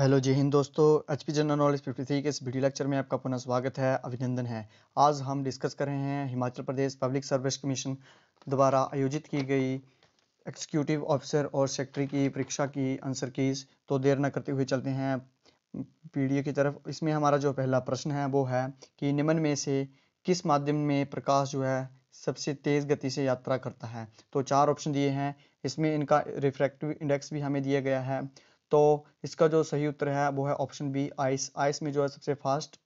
hello जी हिंद दोस्तों H P general knowledge fifty three के इस वीडियो लेक्चर में आपका पुनः स्वागत है अभिनंदन है आज हम डिस्कस कर रहे हैं Himachal Pradesh public service commission द्वारा आयोजित की गई एक्सिक्यूटिव ऑफिसर और सेक्रेटरी की परीक्षा की आंसर कीज तो देर न करते हुए चलते हैं पीडीए की तरफ इसमें हमारा जो पहला प्रश्न है वो है कि निम्न में से किस माध्यम में प्रकाश जो है सबसे तेज़ गति से यात्रा करता है तो चार ऑप्शन दिए हैं इसमें इनका रिफ्रैक्टिव इंडेक्स भी हमें दिया गया है तो इसका जो सही उत्तर है वो है ऑप्शन बी आइस आइस में जो है सबसे फास्ट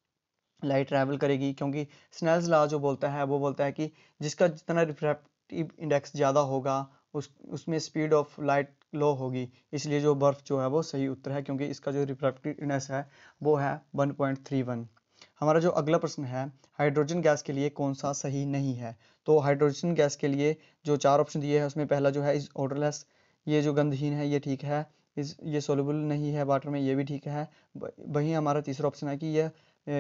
लाइट ट्रैवल करेगी क्योंकि स्नेल्स ला जो बोलता है वो बोलता है कि जिसका जितना रिफ्रैक्टिव इंडेक्स ज़्यादा होगा उस उसमें स्पीड ऑफ लाइट लो होगी इसलिए जो बर्फ़ जो है वो सही उत्तर है क्योंकि इसका जो रिफ्रैक्टिव इंडेक्स है वो है वन हमारा जो अगला प्रश्न है हाइड्रोजन गैस के लिए कौन सा सही नहीं है तो हाइड्रोजन गैस के लिए जो चार ऑप्शन दिए हैं उसमें पहला जो है इज ऑर्डरलेस ये जो गंधहीन है ये ठीक है इस ये सोलबल नहीं है वाटर में ये भी ठीक है वही हमारा तीसरा ऑप्शन है कि यह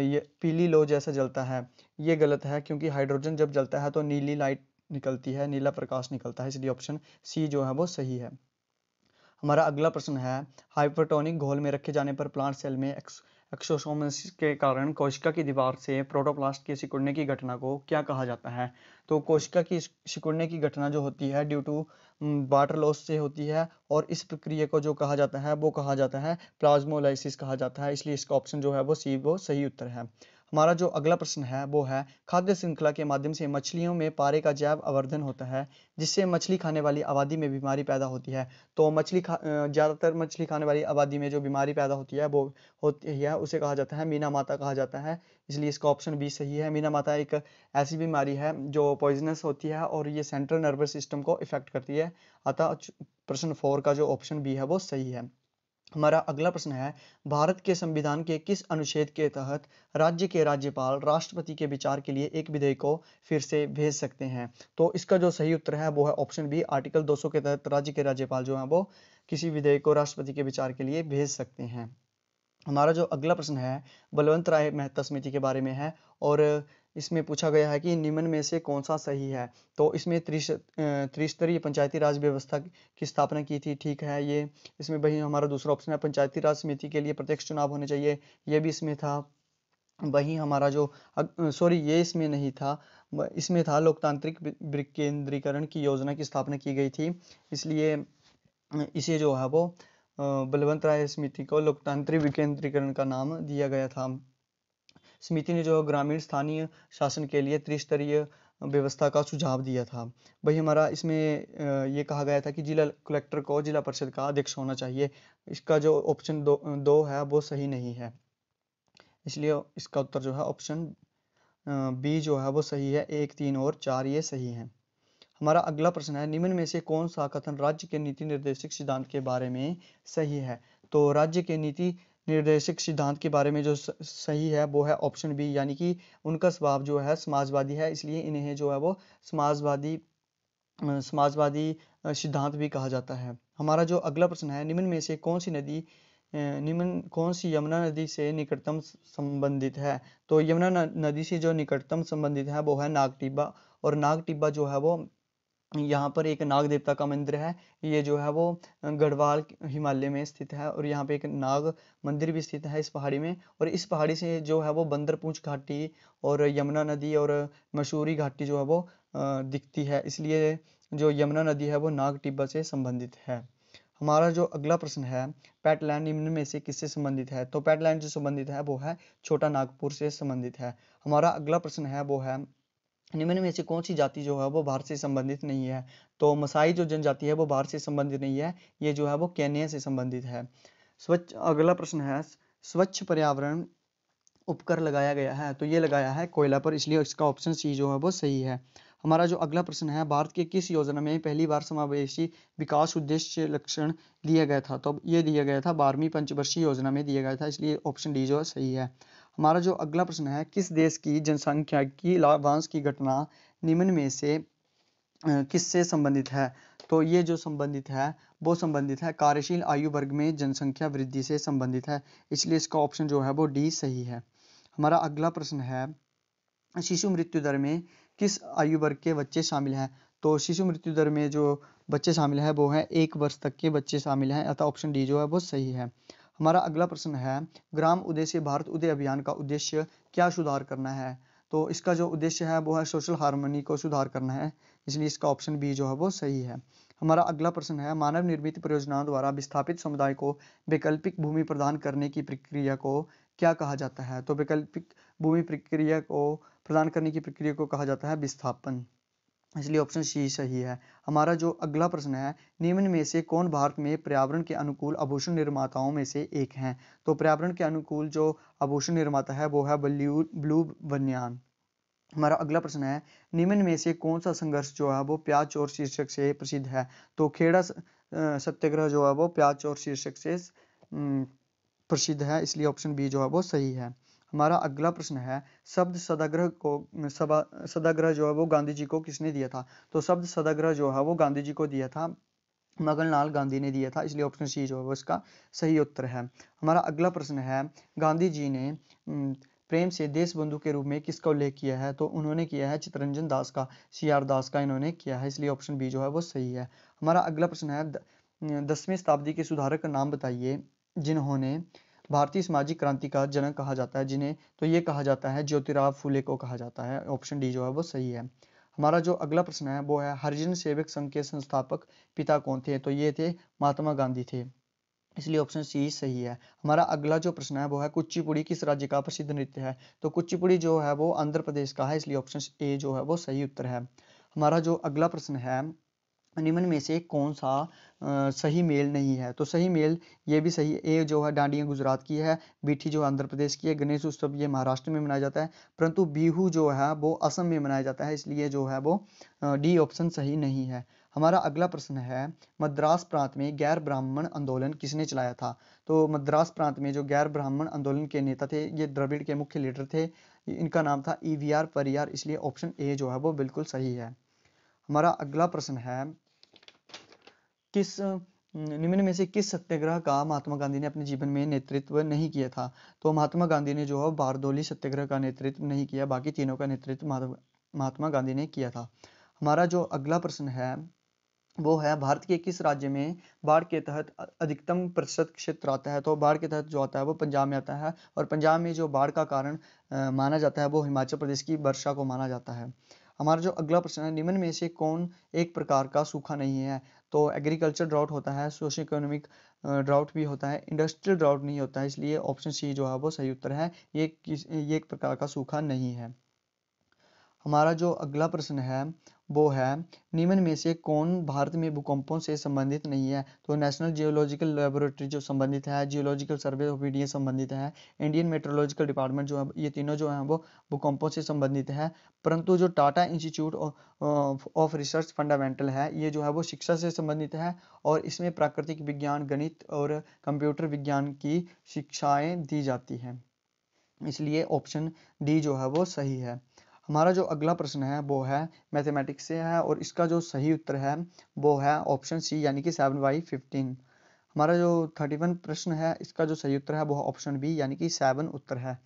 ये पीली लो जैसा जलता है ये गलत है क्योंकि हाइड्रोजन जब जलता है तो नीली लाइट निकलती है नीला प्रकाश निकलता है इसलिए ऑप्शन सी जो है वो सही है हमारा अगला प्रश्न है हाइपरटोनिक घोल में रखे जाने पर प्लांट सेल में एक्स एक्सोसोमस के कारण कोशिका की दीवार से प्रोटोप्लास्ट के सिकुड़ने की घटना को क्या कहा जाता है तो कोशिका की सिकुड़ने की घटना जो होती है ड्यू टू वाटर लॉस से होती है और इस प्रक्रिया को जो कहा जाता है वो कहा जाता है प्लाज्मोलाइसिस कहा जाता है इसलिए इसका ऑप्शन जो है वो सी वो सही उत्तर है हमारा जो अगला प्रश्न है वो है खाद्य श्रृंखला के माध्यम से मछलियों में पारे का जैव आवर्धन होता है जिससे मछली खाने वाली आबादी में बीमारी पैदा होती है तो मछली खा ज़्यादातर मछली खाने वाली आबादी में जो बीमारी पैदा होती है वो होती है उसे कहा जाता है मीना माता कहा जाता है इसलिए इसका ऑप्शन बी सही है मीना माता एक ऐसी बीमारी है जो पॉइजनस होती है और ये सेंट्रल नर्वस सिस्टम को इफेक्ट करती है अतः प्रश्न फोर का जो ऑप्शन बी है वो सही है हमारा अगला प्रश्न है भारत के संविधान के किस अनुच्छेद के तहत राज्य के राज्यपाल राष्ट्रपति के विचार के लिए एक विधेयक को फिर से भेज सकते हैं तो इसका जो सही उत्तर है वो है ऑप्शन बी आर्टिकल 200 के तहत राज्य के राज्यपाल जो है वो किसी विधेयक को राष्ट्रपति के विचार के लिए भेज सकते हैं हमारा जो अगला प्रश्न है बलवंत राय मेहता समिति के बारे में है और इसमें पूछा गया है कि निम्न में से कौन सा सही है तो इसमें त्रिस्तरीय पंचायती राज व्यवस्था की स्थापना की थी ठीक है ये इसमें वही हमारा दूसरा ऑप्शन है पंचायती राज समिति के लिए प्रत्यक्ष चुनाव होने चाहिए ये भी इसमें था वही हमारा जो सॉरी ये इसमें नहीं था इसमें था लोकतांत्रिक विकेंद्रीकरण की योजना की स्थापना की गई थी इसलिए इसे जो है वो बलवंत राय समिति को लोकतांत्रिक विकेंद्रीकरण का नाम दिया गया था समिति ने जो ग्रामीण स्थानीय शासन के लिए त्रिस्तरीय व्यवस्था का सुझाव दिया था वही हमारा इसमें ये कहा गया था कि जिला कलेक्टर को जिला परिषद का अध्यक्ष होना चाहिए इसका जो ऑप्शन दो दो है वो सही नहीं है इसलिए इसका उत्तर जो है ऑप्शन बी जो है वो सही है एक तीन और चार ये सही है हमारा अगला प्रश्न है निम्न में से कौन सा कथन राज्य के नीति निर्देशक सिद्धांत के बारे में सही है तो राज्य के नीति निर्देशक सिद्धांत के बारे में जो सही है वो है ऑप्शन बी यानी कि उनका स्वभाव जो है समाजवादी है इसलिए इन्हें जो है वो समाजवादी समाजवादी सिद्धांत भी कहा जाता है हमारा जो अगला प्रश्न है निम्न में से कौन सी नदी निम्न कौन सी यमुना नदी से निकटतम संबंधित है तो यमुना नदी से जो निकटतम संबंधित है वो है नाग टिब्बा और नाग टिब्बा जो है वो यहाँ पर एक नाग देवता का मंदिर है ये जो है वो गढ़वाल हिमालय में स्थित है और यहाँ पे एक नाग मंदिर भी स्थित है इस पहाड़ी में और इस पहाड़ी से जो है वो बंदरपूंछ घाटी और यमुना नदी और मशहूरी घाटी जो है वो दिखती है इसलिए जो यमुना नदी है वो नाग टिब्बा से संबंधित है हमारा जो अगला प्रश्न है पैटलैंड निम्न में से किससे संबंधित है तो पैटलैंड जो संबंधित है वो है छोटा नागपुर से संबंधित है हमारा अगला प्रश्न है वो है निम्न में से कौन सी जाति जो है वो भारत से संबंधित नहीं है तो मसाई जो जनजाति है वो भारत से संबंधित नहीं है ये जो है वो कैनिया से संबंधित है स्वच्छ अगला प्रश्न है स्वच्छ पर्यावरण उपकर लगाया गया है तो ये लगाया है कोयला पर इसलिए इसका ऑप्शन सी जो है वो सही है हमारा जो अगला प्रश्न है भारत के किस योजना में पहली बार समावेशी विकास उद्देश्य लक्षण दिया गया था तो ये दिया गया था बारहवीं पंचवर्षीय योजना में दिया गया था इसलिए ऑप्शन डी जो है सही है हमारा जो अगला प्रश्न है किस देश की जनसंख्या की लाभांश की घटना निम्न में से किससे संबंधित है तो ये जो संबंधित है वो संबंधित है कार्यशील आयु वर्ग में जनसंख्या वृद्धि से संबंधित है इसलिए इसका ऑप्शन जो है वो डी सही है हमारा अगला प्रश्न है शिशु मृत्यु दर में किस आयु वर्ग के बच्चे शामिल हैं तो शिशु मृत्यु दर में जो बच्चे शामिल है वो है एक वर्ष तक के बच्चे शामिल हैं अतः ऑप्शन डी जो है वो सही है हमारा अगला प्रश्न है ग्राम उद्देश्य भारत उदय अभियान का उद्देश्य क्या सुधार करना है तो इसका जो उद्देश्य है वो है सोशल हारमोनी को सुधार करना है इसलिए इसका ऑप्शन बी जो है वो सही है हमारा अगला प्रश्न है मानव निर्मित परियोजनाओं द्वारा विस्थापित समुदाय को वैकल्पिक भूमि प्रदान करने की प्रक्रिया को क्या कहा जाता है तो वैकल्पिक भूमि प्रक्रिया को प्रदान करने की प्रक्रिया को कहा जाता है विस्थापन इसलिए ऑप्शन सी सही है हमारा जो अगला प्रश्न है निम्न में से कौन भारत में पर्यावरण के अनुकूल आभूषण निर्माताओं में से एक हैं तो पर्यावरण के अनुकूल जो आभूषण निर्माता है वो है ब्लू ब्लू बनियान हमारा अगला प्रश्न है निम्न में से कौन सा संघर्ष जो है वो प्याज और शीर्षक से प्रसिद्ध है तो खेड़ा सत्याग्रह जो है वो प्याज और शीर्षक से प्रसिद्ध है इसलिए ऑप्शन बी जो है वो सही है हमारा अगला प्रश्न है शब्द सदाग्रह को सबा सदाग्रह जो है वो गांधी जी को किसने दिया था तो शब्द सदाग्रह जो है वो गांधी जी को दिया था मगनलाल गांधी ने दिया था इसलिए ऑप्शन सी जो है वो इसका सही उत्तर है हमारा अगला प्रश्न है गांधी जी ने प्रेम से देश बंधु के रूप में किसका उल्लेख किया है तो उन्होंने किया है चितरंजन दास का सी आर दास का इन्होंने किया है इसलिए ऑप्शन बी जो है वो सही है हमारा अगला प्रश्न है दसवीं शताब्दी के सुधारक का नाम बताइए जिन्होंने भारतीय सामाजिक क्रांति का जनक कहा जाता है जिन्हें तो ये कहा जाता है ज्योतिराव फूले को कहा जाता है ऑप्शन डी जो है वो सही है हमारा जो अगला प्रश्न है वो है हरिजन सेवक संघ के संस्थापक पिता कौन थे तो ये थे महात्मा गांधी थे इसलिए ऑप्शन सी सही है हमारा अगला जो प्रश्न है वो है कुचिपुड़ी किस राज्य का प्रसिद्ध नृत्य है तो कुचिपुड़ी जो है वो आंध्र प्रदेश का है इसलिए ऑप्शन ए जो है वो सही उत्तर है हमारा जो अगला प्रश्न है निम्न में से कौन सा आ, सही मेल नहीं है तो सही मेल ये भी सही ए जो है डांडिया गुजरात की है बीठी जो आंध्र प्रदेश की है गणेश उत्सव ये महाराष्ट्र में मनाया जाता है परंतु बीहू जो है वो असम में मनाया जाता है इसलिए जो है वो डी ऑप्शन सही नहीं है हमारा अगला प्रश्न है मद्रास प्रांत में गैर ब्राह्मण आंदोलन किसने चलाया था तो मद्रास प्रांत में जो गैर ब्राह्मण आंदोलन के नेता थे ये द्रविड़ के मुख्य लीडर थे इनका नाम था ई वी आर परियार इसलिए ऑप्शन ए जो है वो बिल्कुल सही है हमारा अगला प्रश्न है किस निम्न में से किस सत्याग्रह का महात्मा गांधी ने अपने जीवन में नेतृत्व नहीं किया था तो महात्मा गांधी ने जो है बारदोली सत्याग्रह का नेतृत्व नहीं किया बाकी तीनों का नेतृत्व महात्मा गांधी ने किया था हमारा जो अगला प्रश्न है वो है भारत के किस राज्य में बाढ़ के तहत अधिकतम प्रतिशत क्षेत्र आता है तो बाढ़ के तहत जो आता है वो पंजाब में आता है और पंजाब में जो बाढ़ का कारण आ, माना जाता है वो हिमाचल प्रदेश की वर्षा को माना जाता है हमारा जो अगला प्रश्न है निम्न में से कौन एक प्रकार का सूखा नहीं है तो एग्रीकल्चर ड्राउट होता है सोशो इकोनॉमिक ड्राउट भी होता है इंडस्ट्रियल ड्राउट नहीं होता है इसलिए ऑप्शन सी जो है वो सही उत्तर है ये किस ये एक प्रकार का सूखा नहीं है हमारा जो अगला प्रश्न है वो है निम्न में से कौन भारत में भूकंपों से संबंधित नहीं है तो नेशनल जियोलॉजिकल लेबोरेटरी जो संबंधित है जियोलॉजिकल सर्वे ऑफ इंडिया संबंधित है इंडियन मेट्रोलॉजिकल डिपार्टमेंट जो है ये तीनों जो हैं वो भूकंपों से संबंधित है परंतु जो Tata institute of research fundamental है ये जो है वो शिक्षा से संबंधित है और इसमें प्राकृतिक विज्ञान गणित और कंप्यूटर विज्ञान की शिक्षाएँ दी जाती हैं इसलिए ऑप्शन डी जो है वो सही है हमारा जो अगला प्रश्न है वो है मैथमेटिक्स से है और इसका जो सही उत्तर है वो है ऑप्शन सी यानी कि सेवन बाई फिफ्टीन हमारा जो थर्टी वन प्रश्न है इसका जो सही उत्तर है वो ऑप्शन बी यानी कि सेवन उत्तर है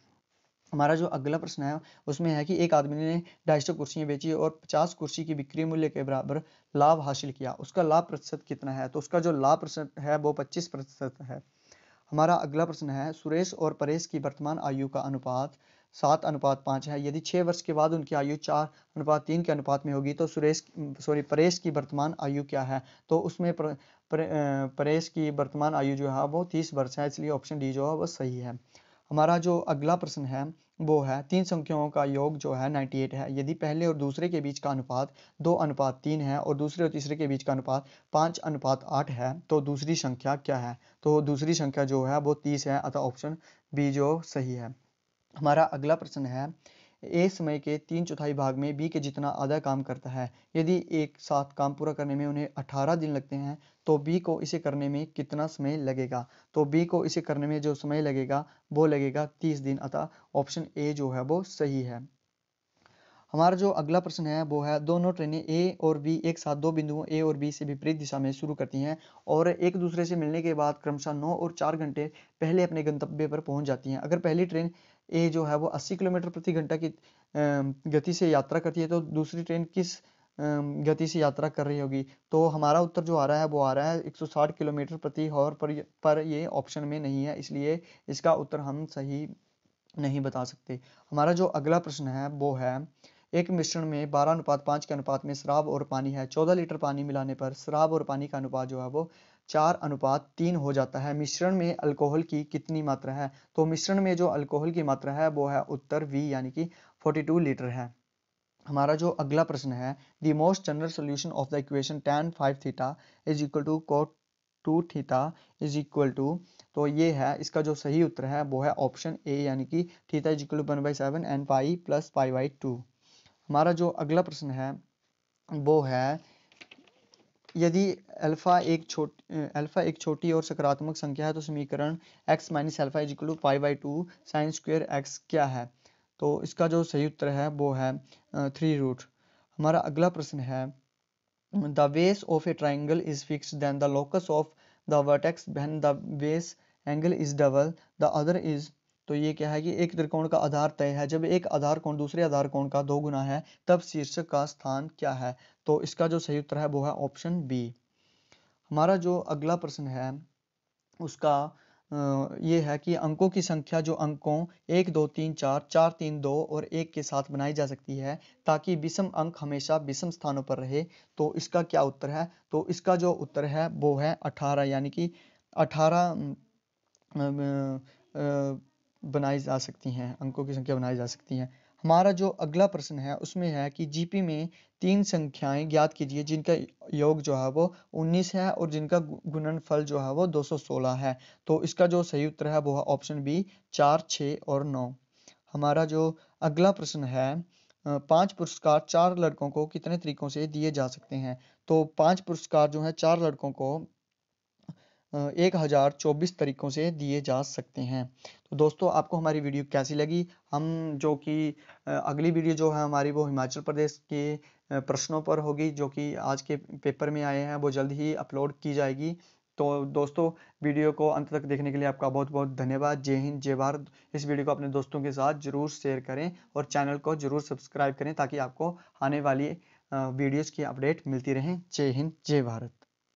हमारा जो अगला प्रश्न है उसमें है कि एक आदमी ने ढाई सौ कुर्सियाँ बेची और पचास कुर्सी की बिक्री मूल्य के बराबर लाभ हासिल किया उसका लाभ प्रतिशत कितना है तो उसका जो लाभ प्रतिशत है वो पच्चीस प्रतिशत है हमारा अगला प्रश्न है सुरेश और परेश की वर्तमान आयु का अनुपात सात अनुपात पाँच है यदि छः वर्ष के बाद उनकी आयु चार अनुपात तीन के अनुपात में होगी तो सुरेश सॉरी परेश की वर्तमान आयु क्या है तो उसमें पर, पर, परेश की वर्तमान आयु जो है वो तीस वर्ष है इसलिए ऑप्शन डी जो है वो सही है हमारा जो अगला प्रश्न है वो है तीन संख्याओं का योग जो है 98 है यदि पहले और दूसरे के बीच का अनुपात दो अनुपात तीन है और दूसरे और तीसरे के बीच का अनुपात पाँच अनुपात आठ है तो दूसरी संख्या क्या है तो दूसरी संख्या जो है वो तीस है अतः ऑप्शन बी जो सही है हमारा अगला प्रश्न है ए समय के तीन चौथाई भाग में बी के जितना आधा काम करता है यदि एक साथ काम पूरा करने में उन्हें अठारह दिन लगते हैं तो बी को इसे करने में कितना समय लगेगा तो बी को इसे करने में जो समय लगेगा वो लगेगा तीस दिन अतः ऑप्शन ए जो है वो सही है हमारा जो अगला प्रश्न है वो है दोनों ट्रेनें ए और बी एक साथ दो बिंदुओं ए और बी से विपरीत दिशा में शुरू करती हैं और एक दूसरे से मिलने के बाद क्रमशः नौ और चार घंटे पहले अपने गंतव्य पर पहुंच जाती हैं अगर पहली ट्रेन ए जो है वो 80 किलोमीटर प्रति घंटा की गति से यात्रा करती है तो दूसरी ट्रेन किस गति से यात्रा कर रही होगी तो हमारा उत्तर जो आ रहा है वो आ रहा है 160 किलोमीटर प्रति हॉर पर पर ये ऑप्शन में नहीं है इसलिए इसका उत्तर हम सही नहीं बता सकते हमारा जो अगला प्रश्न है वो है एक मिश्रण में बारह अनुपात पाँच के अनुपात में शराब और पानी है चौदह लीटर पानी मिलाने पर शराब और पानी का अनुपात जो है वो चार अनुपात तीन हो जाता है मिश्रण में अल्कोहल की कितनी मात्रा है तो मिश्रण में जो अल्कोहल की मात्रा है वो है उत्तर वी यानी कि 42 लीटर है हमारा जो अगला प्रश्न है the most general solution of the equation tan five theta is equal to cot two theta is equal to तो ये है इसका जो सही उत्तर है वो है ऑप्शन ए यानी कि theta is equal to one by seven n pi plus pi by two हमारा जो अगला प्रश्न है वो है यदि अल्फा एक छोटी अल्फा एक छोटी और सकारात्मक संख्या है तो समीकरण x minus alpha is equal pi by two sine square x क्या है तो इसका जो सही उत्तर है वो है थ्री रूट हमारा अगला प्रश्न है the base of a triangle is fix then the locus of the vertex when the base angle is double the other is तो ये क्या है कि एक त्रिकोण का आधार तय है जब एक आधार कोण दूसरे आधार कोण का दो गुना है तब शीर्षक का स्थान क्या है तो इसका जो सही उत्तर है वो है ऑप्शन बी हमारा जो अगला प्रश्न है उसका ये है कि अंकों की संख्या जो अंकों एक दो तीन चार चार तीन दो और एक के साथ बनाई जा सकती है ताकि विषम अंक हमेशा विषम स्थानों पर रहे तो इसका क्या उत्तर है तो इसका जो उत्तर है वो है अठारह यानी कि अठारह बनाई जा सकती हैं अंकों की संख्या बनाई जा सकती हैं हमारा जो अगला प्रश्न है उसमें है कि जीपी में तीन संख्याएं ज्ञात कीजिए जिनका योग जो है वो 19 है और जिनका गुणनफल जो है वो 216 है तो इसका जो सही उत्तर है वो है ऑप्शन बी चार छ और नौ हमारा जो अगला प्रश्न है पांच पुरस्कार चार लड़कों को कितने तरीकों से दिए जा सकते हैं तो पांच पुरस्कार जो है चार लड़कों को एक हज़ार चौबीस तरीक़ों से दिए जा सकते हैं तो दोस्तों आपको हमारी वीडियो कैसी लगी हम जो कि अगली वीडियो जो है हमारी वो हिमाचल प्रदेश के प्रश्नों पर होगी जो कि आज के पेपर में आए हैं वो जल्द ही अपलोड की जाएगी तो दोस्तों वीडियो को अंत तक देखने के लिए आपका बहुत बहुत धन्यवाद जय हिंद जय भारत इस वीडियो को अपने दोस्तों के साथ ज़रूर शेयर करें और चैनल को ज़रूर सब्सक्राइब करें ताकि आपको आने वाली वीडियोज़ की अपडेट मिलती रहें जय हिंद जय भारत